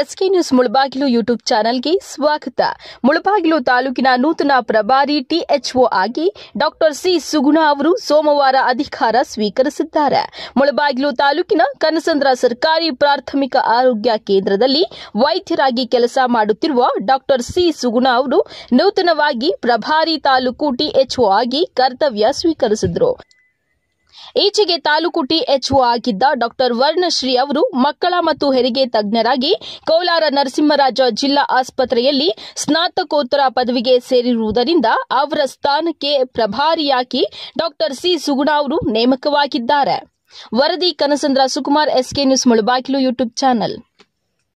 SK news Mulbagal YouTube ಚಾನೆಲ್ಗೆ ಸ್ವಾಗತ ಮುಳಬಾಗಿಲು ತಾಲೂಕಿನ ನೂತನ ಪ್ರಭಾರಿ ಟಿಎಚ್ಒ ಆಗಿ ಡಾಕ್ಟರ್ ಸಿ ಸುಗುಣ ಅವರು ಸೋಮವಾರ ಅಧಿಕಾರ ಸ್ವೀಕರಿಸಿದ್ದಾರೆ ಮುಳಬಾಗಿಲು ತಾಲೂಕಿನ ಕನಸಂದ್ರ ಸರ್ಕಾರಿ ಪ್ರಾಥಮಿಕ ಆರೋಗ್ಯ ಕೇಂದ್ರದಲ್ಲಿ ವೈದ್ಯರಾಗಿ ಕೆಲಸ ಮಾಡುತ್ತಿರುವ ಡಾಕ್ಟರ್ ಸಿ ಸುಗುಣ ಅವರು ನೂತನವಾಗಿ ಪ್ರಭಾರಿ ತಾಲೂಕು ಟಿಎಚ್ಒ ಆಗಿ ಕರ್ತವ್ಯ ಸ್ವೀಕರಿಸಿದರು ಈಚೆಗೆ ತಾಲೂಕು ಟಿಎಚ್ಒ ಆಗಿದ್ದ ಡಾಕ್ಟರ್ ವರ್ಣಶ್ರೀ ಅವರು ಮಕ್ಕಳ ಮತ್ತು ಹೆರಿಗೆ ತಜ್ಞರಾಗಿ ಕೋಲಾರ ನರಸಿಂಹರಾಜ ಜಿಲ್ಲಾ ಆಸ್ಪತ್ರೆಯಲ್ಲಿ ಸ್ನಾತಕೋತ್ತರ ಪದವಿಗೆ ಸೇರಿರುವುದರಿಂದ ಅವರ ಸ್ಥಾನಕ್ಕೆ ಪ್ರಭಾರಿಯಾಗಿ ಡಾಕ್ಟರ್ ಸಿ ಸುಗುಣ ಅವರು ನೇಮಕವಾಗಿದ್ದಾರೆ ವರದಿ Kanasandra Sukumar SK news Mulbagal YouTube channel